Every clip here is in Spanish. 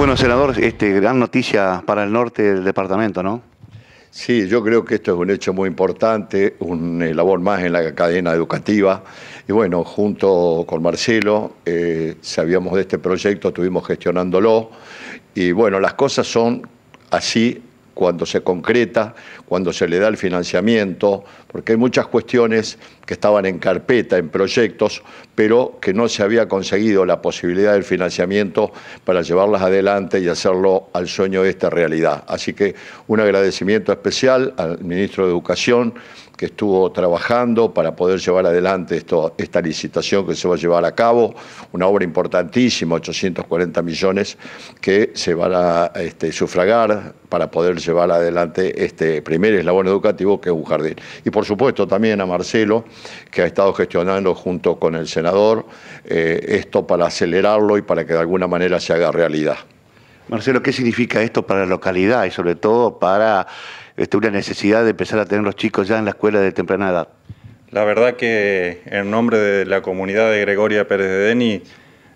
Bueno, senador, este, gran noticia para el norte del departamento, ¿no? Sí, yo creo que esto es un hecho muy importante, una labor más en la cadena educativa. Y bueno, junto con Marcelo, eh, sabíamos de este proyecto, estuvimos gestionándolo. Y bueno, las cosas son así cuando se concreta, cuando se le da el financiamiento, porque hay muchas cuestiones que estaban en carpeta, en proyectos, pero que no se había conseguido la posibilidad del financiamiento para llevarlas adelante y hacerlo al sueño de esta realidad. Así que un agradecimiento especial al ministro de Educación que estuvo trabajando para poder llevar adelante esta licitación que se va a llevar a cabo, una obra importantísima, 840 millones, que se van a este, sufragar para poder llevar va adelante este primer eslabón educativo que es un jardín. Y por supuesto también a Marcelo, que ha estado gestionando junto con el senador eh, esto para acelerarlo y para que de alguna manera se haga realidad. Marcelo, ¿qué significa esto para la localidad y sobre todo para este, una necesidad de empezar a tener los chicos ya en la escuela de temprana edad? La verdad que en nombre de la comunidad de Gregoria Pérez de Deni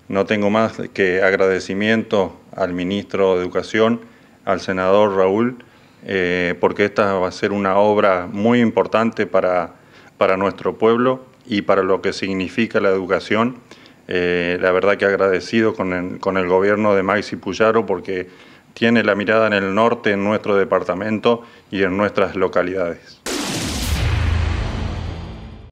no tengo más que agradecimiento al ministro de Educación al senador Raúl, eh, porque esta va a ser una obra muy importante para, nuestro pueblo y para lo que significa la educación. Eh, la verdad que agradecido con el, con el gobierno de Maxi Puyaro porque tiene la mirada en el norte, en nuestro departamento y en nuestras localidades.